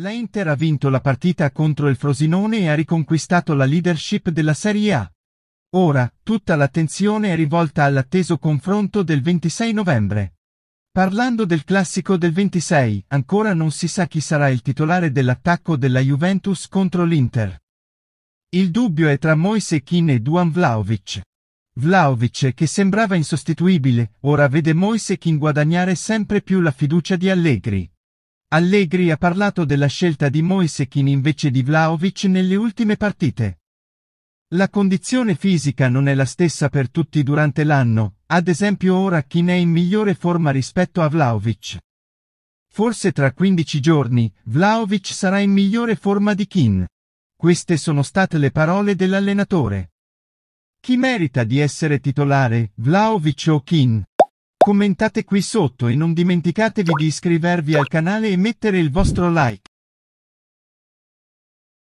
La Inter ha vinto la partita contro il Frosinone e ha riconquistato la leadership della Serie A. Ora, tutta l'attenzione è rivolta all'atteso confronto del 26 novembre. Parlando del classico del 26, ancora non si sa chi sarà il titolare dell'attacco della Juventus contro l'Inter. Il dubbio è tra Moise Kin e Duan Vlaovic. Vlaovic, che sembrava insostituibile, ora vede Moise Kin guadagnare sempre più la fiducia di Allegri. Allegri ha parlato della scelta di Moisekin invece di Vlaovic nelle ultime partite. La condizione fisica non è la stessa per tutti durante l'anno, ad esempio ora Kin è in migliore forma rispetto a Vlaovic. Forse tra 15 giorni, Vlaovic sarà in migliore forma di Kin. Queste sono state le parole dell'allenatore. Chi merita di essere titolare, Vlaovic o Kin? Commentate qui sotto e non dimenticatevi di iscrivervi al canale e mettere il vostro like.